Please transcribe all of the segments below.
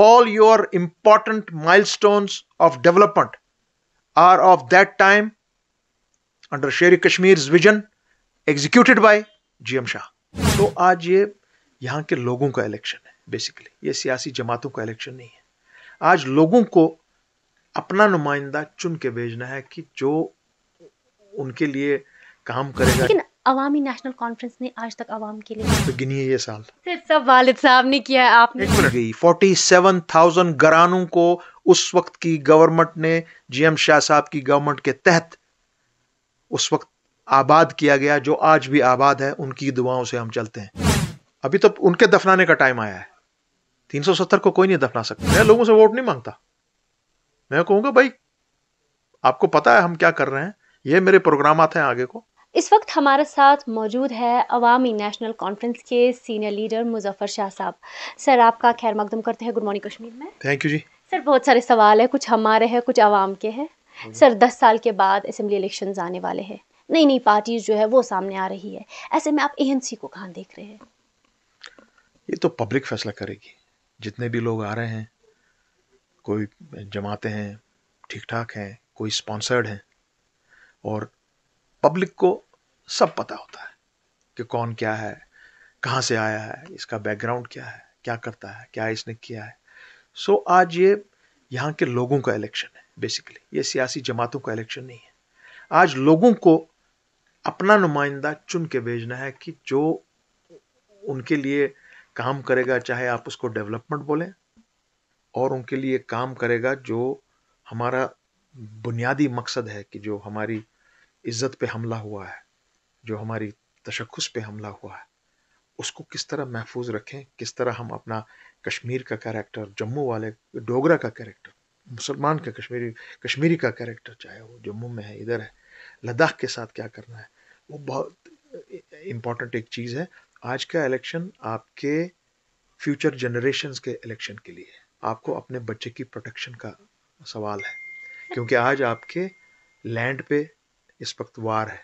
all your important milestones of development are of that time under Sher Kashmir vision executed by GM Shah तो आज ये यहाँ के लोगों का इलेक्शन है बेसिकली ये सियासी जमातों का इलेक्शन नहीं है आज लोगों को अपना नुमाइंदा चुन के भेजना है कि जो उनके लिए काम करेगा अवामी नेशनल कॉन्फ्रेंस ने आज तक आवाम के लिए हाँ, तो गिनिए ये साल सब वालिद साहब ने किया है आपने फोर्टी सेवन थाउजेंड घरानों को उस वक्त की गवर्नमेंट ने जीएम शाह साहब की गवर्नमेंट के तहत उस वक्त आबाद किया गया जो आज भी आबाद है उनकी दुआओं से हम चलते हैं अभी तो उनके दफनाने का टाइम आया है तीन सौ सत्तर को कोई नहीं दफना सकता मैं लोगों से वोट नहीं मांगता मैं कहूंगा भाई आपको पता है हम क्या कर रहे हैं ये मेरे प्रोग्राम आते हैं आगे को इस वक्त हमारे साथ मौजूद है अवामी नेशनल कॉन्फ्रेंस के senior leader Muzaffar Shah Sahab sir आपका खैर मकदम करते हैं गुड मॉर्निंग कश्मीर में थैंक यू जी सर बहुत सारे सवाल हैं कुछ हमारे हैं कुछ आवाम के हैं हम्म। सर दस साल के बाद असम्बली इलेक्शन आने वाले हैं नई नई पार्टीज जो है वो सामने आ रही है ऐसे में आप ए को कहाँ देख रहे हैं ये तो पब्लिक फैसला करेगी जितने भी लोग आ रहे हैं कोई जमाते हैं ठीक ठाक हैं कोई स्पॉन्सर्ड हैं और पब्लिक को सब पता होता है कि कौन क्या है कहाँ से आया है इसका बैकग्राउंड क्या है क्या करता है क्या इसने किया है सो so, आज ये यहाँ के लोगों का इलेक्शन है बेसिकली ये सियासी जमातों का इलेक्शन नहीं है आज लोगों को अपना नुमाइंदा चुन के भेजना है कि जो उनके लिए काम करेगा चाहे आप उसको डेवलपमेंट बोलें और उनके लिए काम करेगा जो हमारा बुनियादी मकसद है कि जो हमारी इज़्ज़त पे हमला हुआ है जो हमारी तशखस पे हमला हुआ है उसको किस तरह महफूज रखें किस तरह हम अपना कश्मीर का कैरेक्टर जम्मू वाले डोगरा का कैरेक्टर मुसलमान का कश्मीरी कश्मीरी का कैरेक्टर चाहे वो जम्मू में है इधर है लद्दाख के साथ क्या करना है वो बहुत इम्पॉर्टेंट एक चीज़ है आज का इलेक्शन आपके फ्यूचर जनरेशन के इलेक्शन के लिए है आपको अपने बच्चे की प्रोटेक्शन का सवाल है क्योंकि आज आपके लैंड पे इस वक्त वार है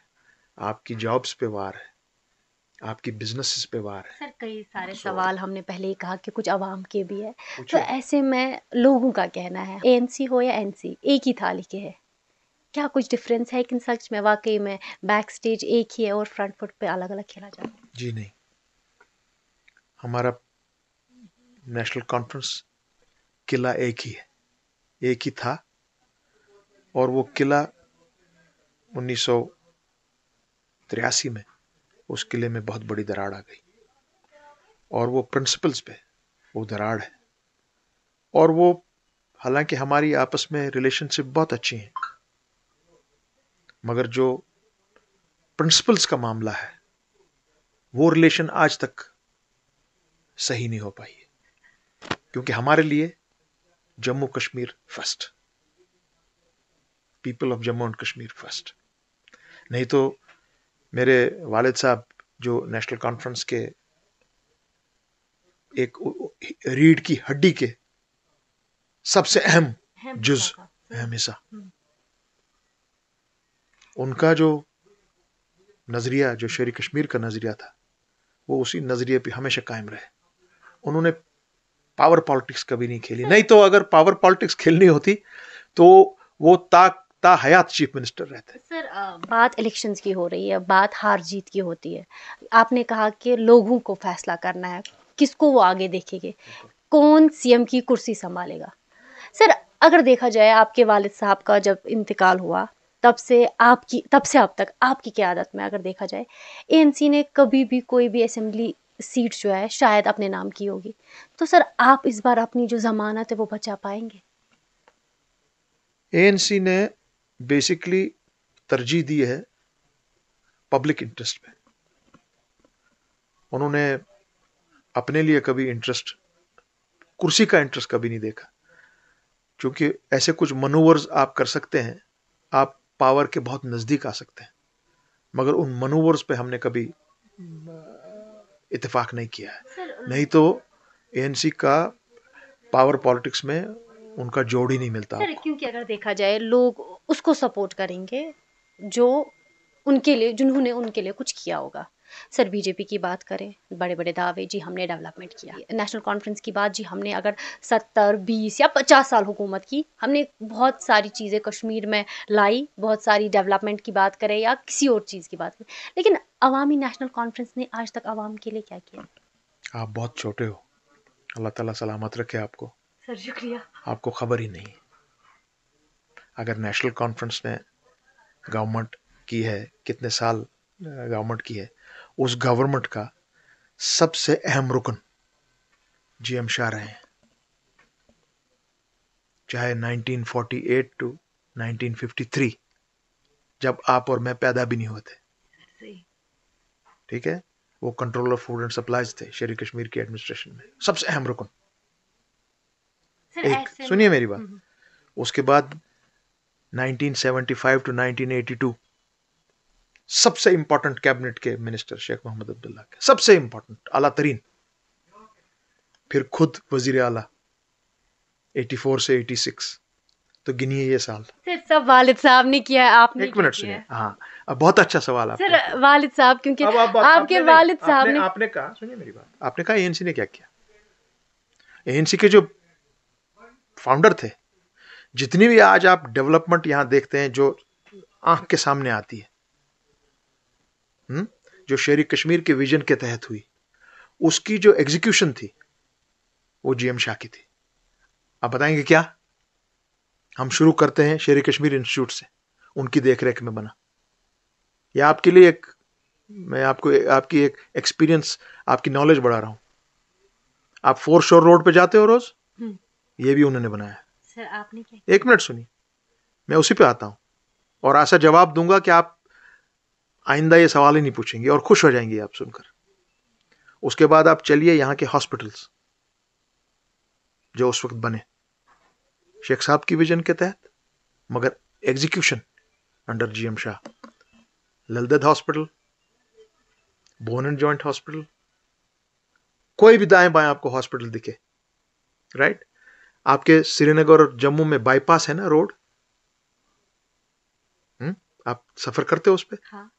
आपकी जॉब्स पे वार है आपकी बिजनेस पे वार है सर कई सारे सवाल हमने पहले ही कहा कि कुछ आवाम के भी है तो ऐसे में लोगों का कहना है एएमसी हो या एनसी एक ही थाली के है क्या कुछ डिफरेंस है कि सच में वाकई में बैक स्टेज एक ही है और फ्रंट फुट पे अलग अलग खेला जाता है जी नहीं हमारा नेशनल कॉन्फ्रेंस किला एक ही है एक ही था और वो किला उन्नीस में उस किले में बहुत बड़ी दराड़ आ गई और वो प्रिंसिपल्स पे वो दराड़ है और वो हालांकि हमारी आपस में रिलेशनशिप बहुत अच्छी है मगर जो प्रिंसिपल्स का मामला है वो रिलेशन आज तक सही नहीं हो पाई है क्योंकि हमारे लिए Jammu Kashmir first people of Jammu and Kashmir first नहीं तो मेरे वालिद साहब जो नेशनल कॉन्फ्रेंस के एक रीढ़ की हड्डी के सबसे अहम जुज अहम हिस्सा हम्म। उनका जो नज़रिया जो शेर कश्मीर का नज़रिया था वो उसी नज़रिए पे हमेशा कायम रहे उन्होंने पावर पॉलिटिक्स कभी नहीं खेली नहीं तो अगर पावर पॉलिटिक्स खेलनी होती तो वो ताक हयात चीफ मिनिस्टर रहते हैं सर बात इलेक्शंस की हो रही है बात हार जीत की होती है आपने कहा कि लोगों को फैसला करना है किसको वो आगे देखेंगे कौन सीएम की कुर्सी संभालेगा सर अगर देखा जाए आपके वालिद साहब का जब इंतकाल हुआ तब से आपकी तब से अब तक आपकी क्या आदत में अगर देखा जाए ए ने कभी भी कोई भी असेंबली सीट जो है शायद अपने नाम की होगी तो सर आप इस बार अपनी जो जमानत है वो बचा पाएंगे एएनसी ने बेसिकली तरजीह दी है पब्लिक इंटरेस्ट में उन्होंने अपने लिए कभी इंटरेस्ट कुर्सी का इंटरेस्ट कभी नहीं देखा क्योंकि ऐसे कुछ मनोवर्स आप कर सकते हैं आप पावर के बहुत नज़दीक आ सकते हैं मगर उन मनोवर्स पे हमने कभी इतफाक नहीं किया है नहीं तो एनसी का पावर पॉलिटिक्स में उनका जोड़ ही नहीं मिलता क्योंकि अगर देखा जाए लोग उसको सपोर्ट करेंगे जो उनके लिए जिन्होंने उनके लिए कुछ किया होगा सर बीजेपी की बात करें बड़े बड़े दावे जी हमने डेवलपमेंट किया नेशनल कॉन्फ्रेंस की बात जी हमने अगर सत्तर बीस या पचास साल हुकूमत की हमने बहुत सारी चीज़ें कश्मीर में लाई बहुत सारी डेवलपमेंट की बात करें या किसी और चीज़ की बात करें लेकिन अवामी नेशनल कॉन्फ्रेंस ने आज तक आवाम के लिए क्या किया आप बहुत छोटे हो अल्लाह ताला सलामत रखे आपको सर शुक्रिया आपको खबर ही नहीं अगर नेशनल कॉन्फ्रेंस ने गवर्नमेंट की है कितने साल गवर्नमेंट की है उस गवर्नमेंट का सबसे अहम रुकन जी एम शाह रहे चाहे 1948 टू 1953 जब आप और मैं पैदा भी नहीं होते ठीक है वो कंट्रोलर फूड एंड सप्लाईज थे शेर कश्मीर के एडमिनिस्ट्रेशन में सबसे अहम रुकन एक सुनिए मेरी बात हम्म। उसके बाद 1975 टू 1982 सबसे इंपॉर्टेंट कैबिनेट के मिनिस्टर शेख मोहम्मद अब्दुल्ला के सबसे इंपॉर्टेंट आला तरीन फिर खुद वजीर आला 84 से 86 तो गिनिए ये साल सर सब वालिद साहब ने किया आपने एक मिनट सुनिए हाँ अब बहुत अच्छा सवाल आप सर वालिद साहब क्योंकि अब आप, आपके वालिद साहब ने आपने कहा सुनिए मेरी बात आपने कहा एएनसी ने क्या किया एएनसी के जो फाउंडर थे जितनी भी आज आप डेवलपमेंट यहां देखते हैं जो आंख के सामने आती है हुँ? हम्म, जो शेरी कश्मीर के विजन के तहत हुई उसकी जो एग्जीक्यूशन थी वो जीएम शाह की थी आप बताएंगे क्या हम शुरू करते हैं शेरी कश्मीर इंस्टीट्यूट से उनकी देखरेख में बना यह आपके लिए एक मैं आपको आपकी एक एक्सपीरियंस आपकी नॉलेज बढ़ा रहा हूं आप फोर शोर रोड पे जाते हो रोज हम्म। ये भी उन्होंने बनाया सर आपने क्या एक मिनट सुनिए मैं उसी पे आता हूँ और ऐसा जवाब दूंगा कि आप आइंदा ये सवाल ही नहीं पूछेंगे और खुश हो जाएंगे आप सुनकर उसके बाद आप चलिए यहाँ के हॉस्पिटल्स जो उस वक्त बने शेख साहब की विजन के तहत मगर execution under G M Shah Lal Ded hospital bone and joint hospital कोई भी दाएं बाएं आपको हॉस्पिटल दिखे राइट आपके श्रीनगर और जम्मू में बाईपास है ना रोड हम्म? आप सफर करते हो उस पर हाँ।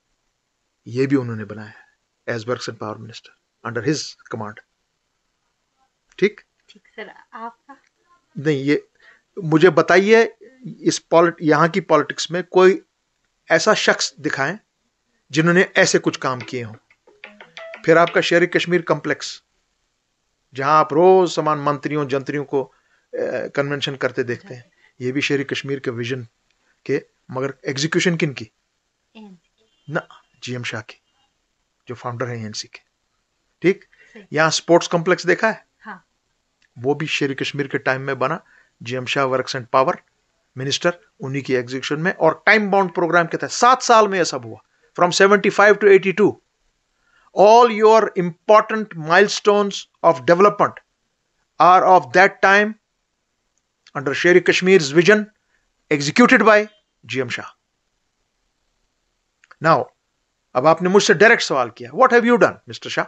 भी उन्होंने बनाया है as works and power minister under his command ठीक ठीक सर आपका नहीं ये मुझे बताइए इस पॉलिट यहाँ की पॉलिटिक्स में कोई ऐसा शख्स दिखाएं जिन्होंने ऐसे कुछ काम किए हों फिर आपका शहरी कश्मीर कॉम्प्लेक्स जहां आप रोज समान मंत्रियों जंत्रियों को कन्वेंशन करते देखते हैं ये भी शेर कश्मीर के विजन के मगर एग्जीक्यूशन किन की ना जीएम शाह की जो फाउंडर है एनसी के ठीक यहाँ स्पोर्ट्स कॉम्प्लेक्स देखा है हाँ। वो भी शेर कश्मीर के टाइम में बना GM Shah works and power minister उन्हीं की एग्जीक्यूशन में और टाइम बाउंड प्रोग्राम के तहत सात साल में यह सब हुआ from seventy five to eighty two all your important milestones of development are of that time under Kashmir Kashmir's vision, executed by GM Shah. Now, अब आपने मुझसे डायरेक्ट सवाल किया what have you done mister Shah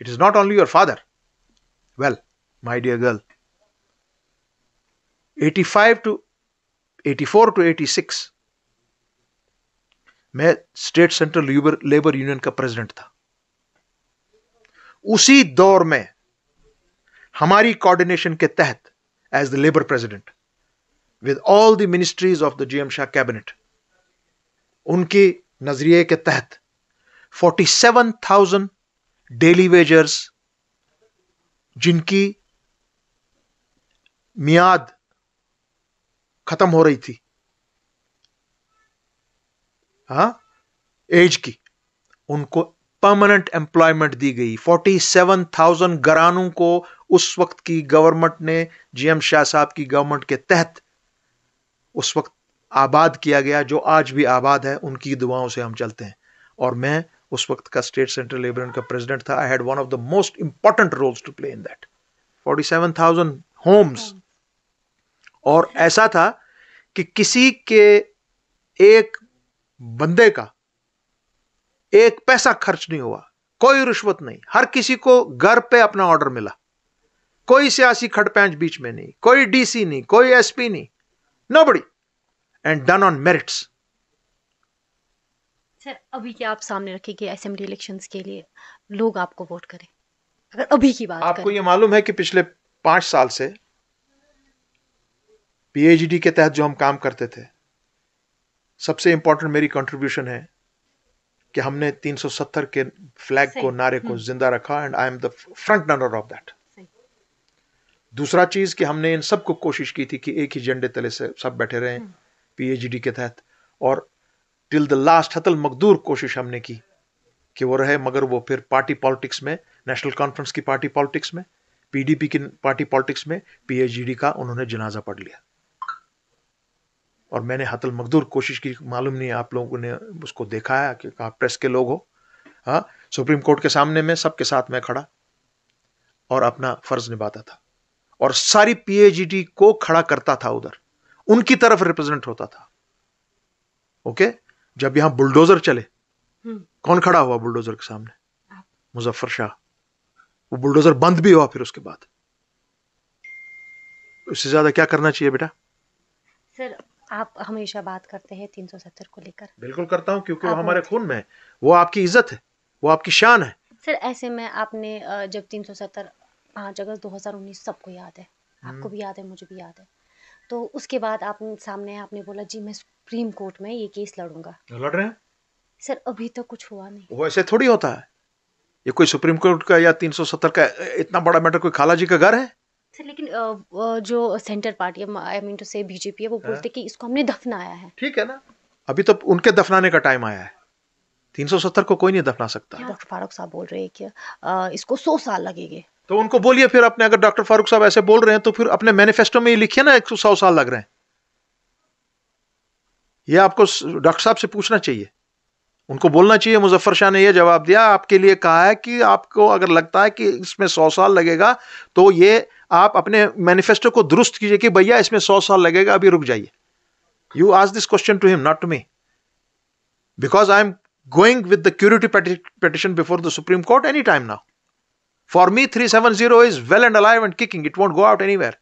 it is not only your father well my dear girl eighty five to eighty four to eighty six मैं state central labour union का president था उसी दौर में हमारी कोऑर्डिनेशन के तहत as the Labour President with all the ministries of the GM Shah cabinet. उनके नजरिए ke तहत 47,000 डेली वेजर्स जिनकी मियाद खत्म हो रही थी हाँ एज की उनको परमानेंट एम्प्लॉयमेंट दी गई 47,000 घरानों को उस वक्त की गवर्नमेंट ने जीएम शाह साहब की गवर्नमेंट के तहत उस वक्त आबाद किया गया जो आज भी आबाद है उनकी दुआओं से हम चलते हैं और मैं उस वक्त का स्टेट सेंट्रल लेबर का प्रेसिडेंट था I had one of the most important roles to play in that 47,000 homes और ऐसा था कि किसी के एक बंदे का एक पैसा खर्च नहीं हुआ कोई रिश्वत नहीं हर किसी को घर पे अपना ऑर्डर मिला कोई सियासी खटपैंच बीच में नहीं कोई डीसी नहीं कोई एसपी नहीं नो बड़ी and done on merits sir अभी क्या आप सामने रखेंगे असेंबली इलेक्शंस के लिए लोग आपको वोट करें अगर अभी की बात आपको ये मालूम है कि पिछले पांच साल से पीएचडी के तहत जो हम काम करते थे सबसे इंपॉर्टेंट मेरी कंट्रीब्यूशन है कि हमने 370 के फ्लैग को नारे को हम्म। जिंदा रखा and I am the front runner of that दूसरा चीज कि हमने इन सबको कोशिश की थी कि एक ही झंडे तले से सब बैठे रहे पीएचडी हम्म। के तहत और टिल द लास्ट हतल मकदूर कोशिश हमने की कि वो रहे मगर वो फिर पार्टी पॉलिटिक्स में नेशनल कॉन्फ्रेंस की पार्टी पॉलिटिक्स में पीडीपी की पार्टी पॉलिटिक्स में पीएचडी का उन्होंने जनाजा पढ़ लिया और मैंने हतल मकदूर कोशिश की मालूम नहीं आप लोगों ने उसको देखा है कि कहा प्रेस के लोग हो हाँ सुप्रीम कोर्ट के सामने में सबके साथ मैं खड़ा और अपना फर्ज निभाता था और सारी पीएजीडी को खड़ा करता था उधर उनकी तरफ रिप्रेजेंट होता था ओके जब यहां बुलडोजर चले हम्म। कौन खड़ा हुआ बुलडोजर के सामने मुजफ्फर शाह वो बुलडोजर बंद भी हुआ फिर उसके बाद उससे ज्यादा क्या करना चाहिए बेटा सर आप हमेशा बात करते हैं सत्तर को लेकर बिल्कुल करता हूँ क्योंकि वो हमारे खून में है वो आपकी इज्जत है वो आपकी शान है सर ऐसे में आपने जब 370 पाँच अगस्त उन्नीस सबको याद है आपको हम्म। भी याद है मुझे भी याद है तो उसके बाद आप सामने आपने बोला जी मैं सुप्रीम कोर्ट में ये केस लड़ूंगा लड़ रहे हैं सर अभी तो कुछ हुआ नहीं वैसे थोड़ी होता है ये कोई सुप्रीम कोर्ट का या 370 का इतना बड़ा मैटर कोई खाला जी का घर है सर लेकिन जो centre party I mean to say BJP है वो हाँ। बोलते कि इसको हमने दफनाया है ठीक है ना अभी तो उनके दफनाने का टाइम आया है 370 को कोई नहीं दफना सकता डॉक्टर फारूक साहब बोल रहे हैं कि इसको 100 साल लगेंगे तो उनको बोलिए फिर अपने अगर डॉक्टर फारूक साहब ऐसे बोल रहे हैं तो फिर अपने मैनिफेस्टो में लिखिए ना एक सौ साल लग रहे हैं यह आपको डॉक्टर साहब से पूछना चाहिए उनको बोलना चाहिए मुजफ्फर शाह ने यह जवाब दिया आपके लिए कहा है कि आपको अगर लगता है कि इसमें सौ साल लगेगा तो ये आप अपने मैनिफेस्टो को दुरुस्त कीजिए कि भैया इसमें सौ साल लगेगा अभी रुक जाइए you ask this question to him not to me because I am going with the curative petition before the Supreme Court any time now for me three seven zero is well and alive and kicking it won't go out anywhere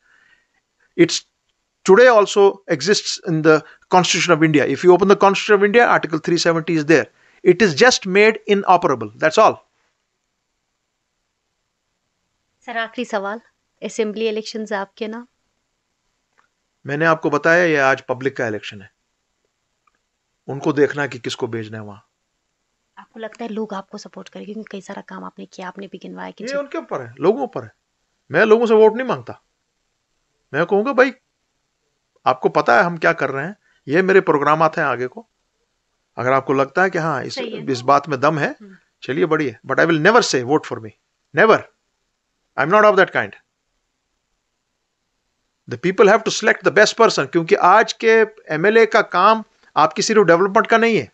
it's today also exists in the Constitution of India. If you open the Constitution of India, Article 370 is there. It is just made inoperable. That's all. Sir आखिरी सवाल assembly elections आपके नाम मैंने आपको बताया ये आज public का इलेक्शन है उनको देखना कि किसको भेजना है वहां आपको लगता है लोग आपको सपोर्ट करेंगे क्योंकि कई सारा काम आपने किया आपने भी गिनवाया कि ये उनके ऊपर है लोगों पर है मैं लोगों से वोट नहीं मांगता मैं कहूंगा भाई आपको पता है हम क्या कर रहे हैं ये मेरे प्रोग्राम आते हैं आगे को अगर आपको लगता है कि हाँ इस इस बात में दम है हम्म। चलिए बढ़िए but I will never say vote for me never I am not of that kind the people have to select the best person क्योंकि आज के एमएलए का काम आपकी सिर्फ डेवलपमेंट का नहीं है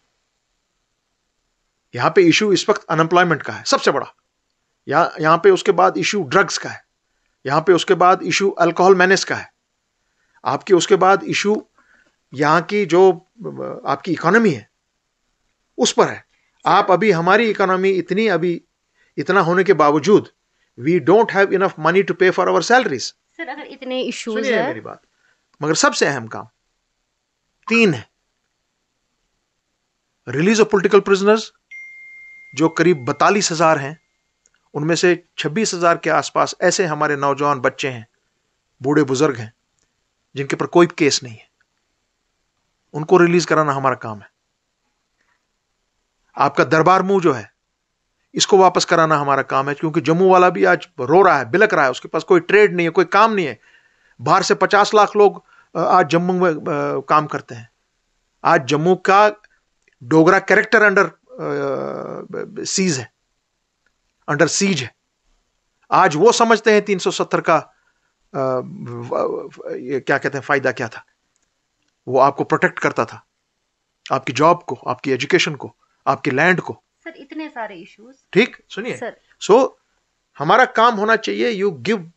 यहां पे इशू इस वक्त अनएम्प्लॉयमेंट का है सबसे बड़ा यहाँ पे उसके बाद इशू ड्रग्स का है यहां पे उसके बाद इशू अल्कोहल मैनेज का है आपके उसके बाद इशू यहाँ की जो आपकी इकोनॉमी है उस पर है आप अभी हमारी इकोनॉमी इतनी अभी इतना होने के बावजूद we don't have enough money to pay for our salaries sir अगर इतने इश्यूज है मेरी बात मगर सबसे अहम काम तीन है रिलीज ऑफ पोलिटिकल प्रिजनर्स जो करीब बतालीस हजार हैं उनमें से छब्बीस हजार के आसपास ऐसे हमारे नौजवान बच्चे हैं बूढ़े बुजुर्ग हैं जिनके पर कोई केस नहीं है उनको रिलीज कराना हमारा काम है आपका दरबार मुंह जो है इसको वापस कराना हमारा काम है क्योंकि जम्मू वाला भी आज रो रहा है बिलक रहा है उसके पास कोई ट्रेड नहीं है कोई काम नहीं है बाहर से पचास लाख लोग आज जम्मू में काम करते हैं आज जम्मू का डोगरा कैरेक्टर अंडर सीज है अंडर सीज है आज वो समझते हैं 370 का क्या कहते हैं फ़ायदा क्या था वो आपको प्रोटेक्ट करता था आपकी जॉब को आपकी एजुकेशन को आपके लैंड को सर इतने सारे इश्यूज ठीक सुनिए सो so, हमारा काम होना चाहिए you give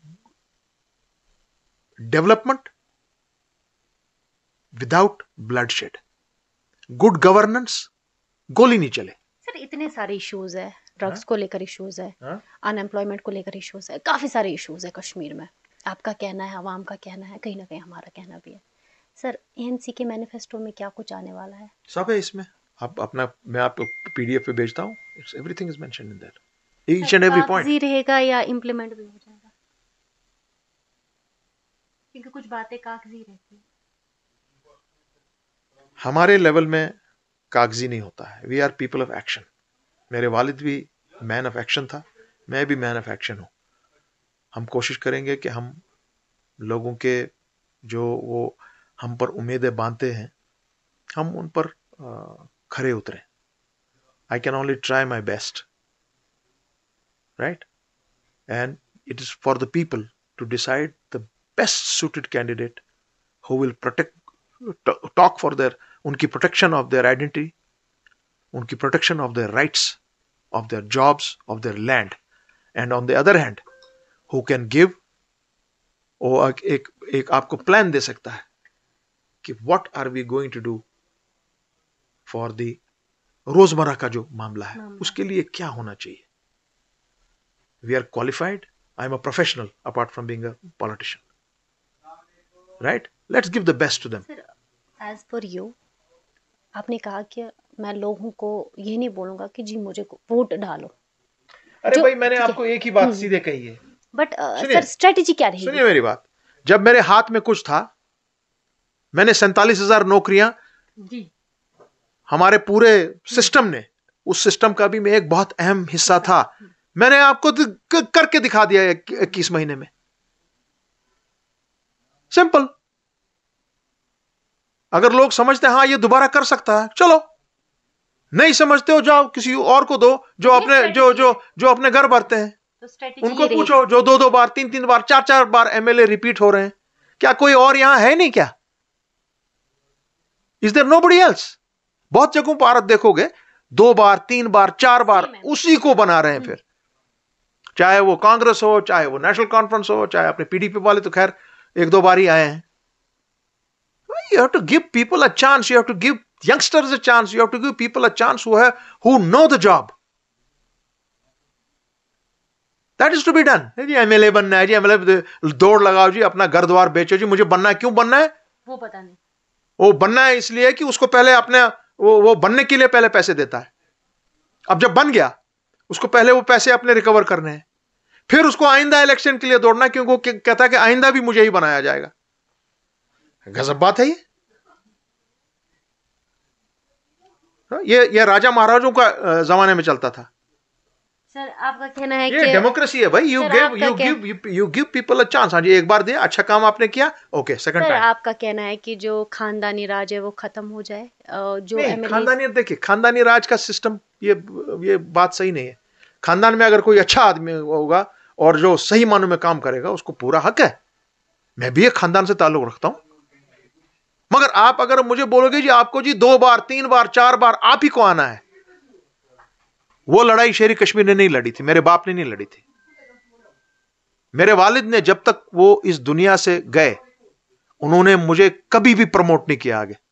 development without bloodshed good governance गोली नहीं चले सर इतने सारे इश्यूज है ड्रग्स को लेकर इश्यूज है अनएम्प्लॉयमेंट को लेकर इश्यूज है काफी सारे इश्यूज है कश्मीर में आपका कहना है आवाम का कहना है कहीं ना कहीं हमारा कहना भी है सर एएनसी के मैनिफेस्टो में क्या कुछ आने वाला है सब है इसमें आप अपना मैं आपको पीडीएफ पे भेजता हूँ it's everything is mention in that each and every point रहेगा या इंप्लीमेंट भी हो जाएगा क्योंकि कुछ बातें कागजी रहती हैं हमारे लेवल में कागजी नहीं होता है we are people of action मेरे वालिद भी मैन ऑफ एक्शन था मैं भी मैन ऑफ एक्शन हूँ हम कोशिश करेंगे कि हम लोगों के जो वो हम पर उम्मीदें बांधते हैं हम उन पर खड़े उतरे I can only try my best right and it is for the people to decide the best suited candidate who will protect talk for their उनकी प्रोटेक्शन ऑफ देयर आइडेंटिटी उनकी protection of their rights of their jobs of their land and on the other hand who can give और एक एक आपको plan दे सकता है कि what are we going to do for the रोजमर्रा का जो मामला है उसके लिए क्या होना चाहिए we are qualified I am a professional apart from being a politician right let's give the best to them as for you आपने कहा कि मैं लोगों को ये नहीं बोलूंगा कि जी मुझे वोट डालो अरे भाई मैंने आपको एक ही बात हम्म। सीधे कही है बट सर स्ट्रेटेजी क्या रही सुनिए मेरी बात जब मेरे हाथ में कुछ था मैंने सैतालीस हजार नौकरियां हमारे पूरे सिस्टम ने उस सिस्टम का भी मैं एक बहुत अहम हिस्सा था मैंने आपको करके दिखा दिया इक्कीस महीने में सिंपल अगर लोग समझते हैं हाँ ये दोबारा कर सकता है चलो नहीं समझते हो जाओ किसी और को दो जो अपने जो जो जो अपने घर भरते हैं तो उनको पूछो जो दो दो बार तीन तीन बार चार चार बार एमएलए रिपीट हो रहे हैं क्या कोई और यहां है नहीं क्या is there nobody else बहुत जगहों पर आप देखोगे दो बार तीन बार चार बार उसी को बना रहे हैं हम्म। फिर चाहे वो कांग्रेस हो चाहे वो नेशनल कॉन्फ्रेंस हो चाहे अपने पीडीपी वाले तो खैर एक दो बार ही आए हैं you have to give people a chance you have to give youngsters a chance you have to give people a chance who know the job that is to be done जी ए बनना है जी ए दौड़ लगाओ जी अपना घर द्वार बेचो जी मुझे बनना है क्यों बनना है वो पता नहीं वो बनना है इसलिए कि उसको पहले अपने वो वो बनने के लिए पहले पैसे देता है अब जब बन गया उसको पहले वो पैसे अपने रिकवर करने हैं फिर उसको आइंदा इलेक्शन के लिए दौड़ना क्योंकि वो कहता है कि आइंदा भी मुझे ही बनाया जाएगा गजब बात है ये हाँ, ये ये राजा महाराजों का जमाने में चलता था सर आपका कहना है ये डेमोक्रेसी है भाई you give you give you give people a chance हाँ जी एक बार दे अच्छा काम आपने किया ओके सेकंड टाइम आपका कहना है कि जो खानदानी राज है वो खत्म हो जाए जो खानदानी देखिए खानदानी राज का सिस्टम ये ये बात सही नहीं है खानदान में अगर कोई अच्छा आदमी होगा और जो सही मानों में काम करेगा उसको पूरा हक है मैं भी एक खानदान से ताल्लुक रखता हूं मगर आप अगर मुझे बोलोगे जी आपको जी दो बार तीन बार चार बार आप ही को आना है वो लड़ाई शेर कश्मीर ने नहीं लड़ी थी मेरे बाप ने नहीं लड़ी थी मेरे वालिद ने जब तक वो इस दुनिया से गए उन्होंने मुझे कभी भी प्रमोट नहीं किया आगे